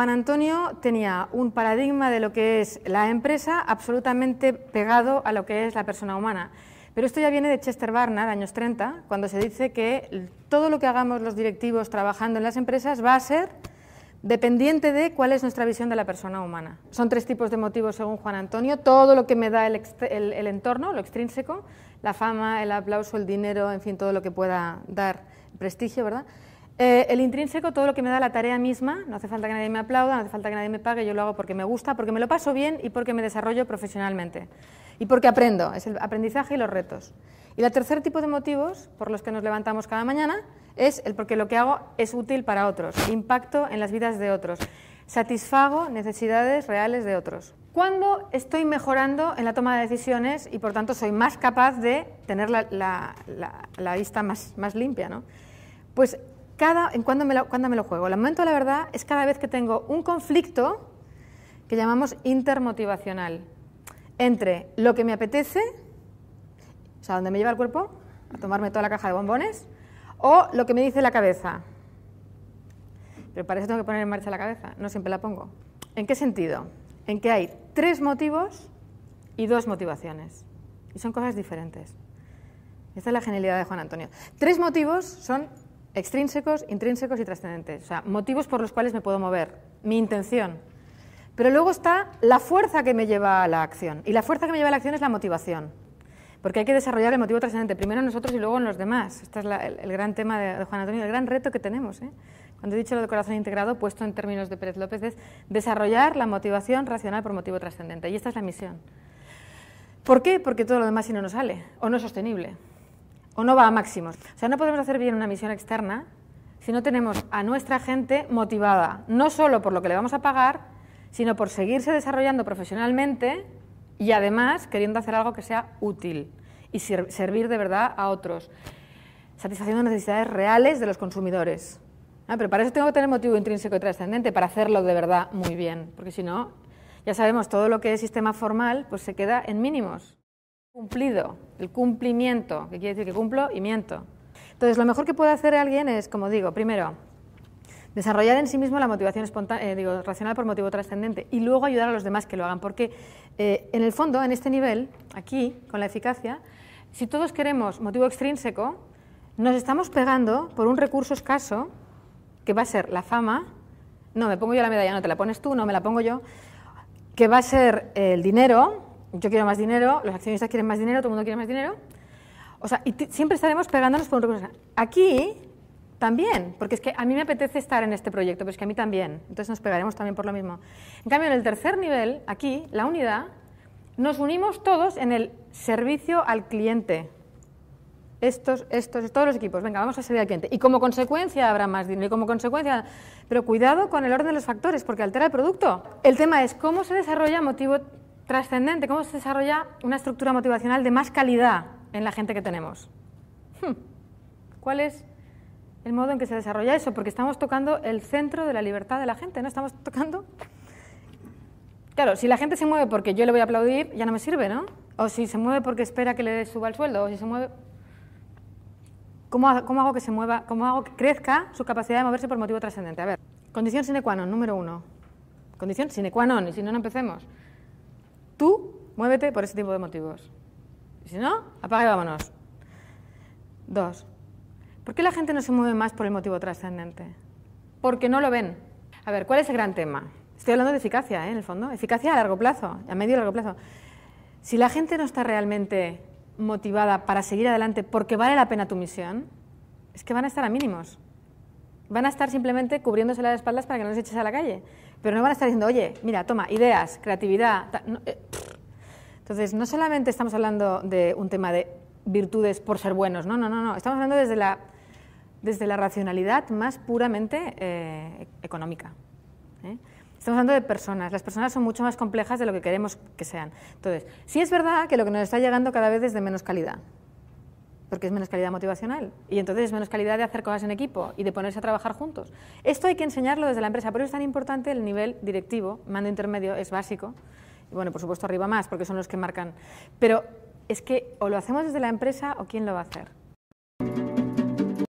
Juan Antonio tenía un paradigma de lo que es la empresa absolutamente pegado a lo que es la persona humana. Pero esto ya viene de Chester Barnard, años 30, cuando se dice que todo lo que hagamos los directivos trabajando en las empresas va a ser dependiente de cuál es nuestra visión de la persona humana. Son tres tipos de motivos según Juan Antonio, todo lo que me da el, el entorno, lo extrínseco, la fama, el aplauso, el dinero, en fin, todo lo que pueda dar prestigio, ¿verdad? Eh, el intrínseco, todo lo que me da la tarea misma, no hace falta que nadie me aplauda, no hace falta que nadie me pague, yo lo hago porque me gusta, porque me lo paso bien y porque me desarrollo profesionalmente. Y porque aprendo, es el aprendizaje y los retos. Y el tercer tipo de motivos por los que nos levantamos cada mañana es el porque lo que hago es útil para otros, impacto en las vidas de otros, satisfago necesidades reales de otros. ¿Cuándo estoy mejorando en la toma de decisiones y por tanto soy más capaz de tener la, vista más, limpia, ¿no? Pues en cuándo me, lo, me lo juego. El momento la verdad es cada vez que tengo un conflicto que llamamos intermotivacional entre lo que me apetece, o sea, donde me lleva el cuerpo, a tomarme toda la caja de bombones, o lo que me dice la cabeza. Pero para eso tengo que poner en marcha la cabeza, no siempre la pongo. ¿En qué sentido? En que hay tres motivos y dos motivaciones. Y son cosas diferentes. Esta es la genialidad de Juan Antonio. Tres motivos son extrínsecos, intrínsecos y trascendentes, o sea, motivos por los cuales me puedo mover, mi intención. Pero luego está la fuerza que me lleva a la acción, y la fuerza que me lleva a la acción es la motivación, porque hay que desarrollar el motivo trascendente, primero en nosotros y luego en los demás. Este es el, gran tema de, Juan Antonio, el gran reto que tenemos. ¿eh? Cuando he dicho lo de corazón integrado, puesto en términos de Pérez López, es desarrollar la motivación racional por motivo trascendente, y esta es la misión. ¿Por qué? Porque todo lo demás si no nos sale, o no es sostenible o no va a máximos. O sea, no podemos hacer bien una misión externa si no tenemos a nuestra gente motivada, no solo por lo que le vamos a pagar, sino por seguirse desarrollando profesionalmente y además queriendo hacer algo que sea útil y servir de verdad a otros, satisfaciendo necesidades reales de los consumidores. Ah, pero para eso tengo que tener motivo intrínseco y trascendente, para hacerlo de verdad muy bien, porque si no, ya sabemos, todo lo que es sistema formal pues se queda en mínimos cumplido, el cumplimiento, que quiere decir que cumplo y miento. Entonces, lo mejor que puede hacer alguien es, como digo, primero, desarrollar en sí mismo la motivación eh, digo, racional por motivo trascendente y luego ayudar a los demás que lo hagan, porque eh, en el fondo, en este nivel, aquí, con la eficacia, si todos queremos motivo extrínseco, nos estamos pegando por un recurso escaso, que va a ser la fama, no, me pongo yo la medalla, no te la pones tú, no me la pongo yo, que va a ser el dinero, yo quiero más dinero, los accionistas quieren más dinero, todo el mundo quiere más dinero. O sea, y siempre estaremos pegándonos por una cosa. Aquí también, porque es que a mí me apetece estar en este proyecto, pero es que a mí también. Entonces nos pegaremos también por lo mismo. En cambio, en el tercer nivel, aquí, la unidad, nos unimos todos en el servicio al cliente. Estos, estos, todos los equipos, venga, vamos a servir al cliente. Y como consecuencia habrá más dinero, y como consecuencia... Pero cuidado con el orden de los factores, porque altera el producto. El tema es cómo se desarrolla motivo trascendente, cómo se desarrolla una estructura motivacional de más calidad en la gente que tenemos. Hmm. ¿Cuál es el modo en que se desarrolla eso? Porque estamos tocando el centro de la libertad de la gente, ¿no? Estamos tocando... Claro, si la gente se mueve porque yo le voy a aplaudir, ya no me sirve, ¿no? O si se mueve porque espera que le suba el sueldo, o si se mueve... ¿Cómo, hago que se mueva, cómo hago que crezca su capacidad de moverse por motivo trascendente? A ver, condición sine qua non, número uno. Condición sine qua non, y si no, no empecemos tú muévete por ese tipo de motivos. Si no, apaga y vámonos. Dos, ¿por qué la gente no se mueve más por el motivo trascendente? Porque no lo ven. A ver, ¿cuál es el gran tema? Estoy hablando de eficacia, ¿eh? en el fondo. Eficacia a largo plazo, a medio y largo plazo. Si la gente no está realmente motivada para seguir adelante porque vale la pena tu misión, es que van a estar a mínimos. Van a estar simplemente cubriéndose las espaldas para que no les eches a la calle. Pero no van a estar diciendo, oye, mira, toma, ideas, creatividad. Entonces, no solamente estamos hablando de un tema de virtudes por ser buenos, no, no, no, no. estamos hablando desde la, racionalidad más puramente eh, económica. ¿eh? Estamos hablando de personas. Las personas son mucho más complejas de lo que queremos que sean. Entonces, sí es verdad que lo que nos está llegando cada vez es de menos calidad, porque es menos calidad motivacional. Y entonces es menos calidad de hacer cosas en equipo y de ponerse a trabajar juntos. Esto hay que enseñarlo desde la empresa. Por eso es tan importante el nivel directivo, mando intermedio, es básico bueno, por supuesto arriba más, porque son los que marcan, pero es que o lo hacemos desde la empresa o quién lo va a hacer.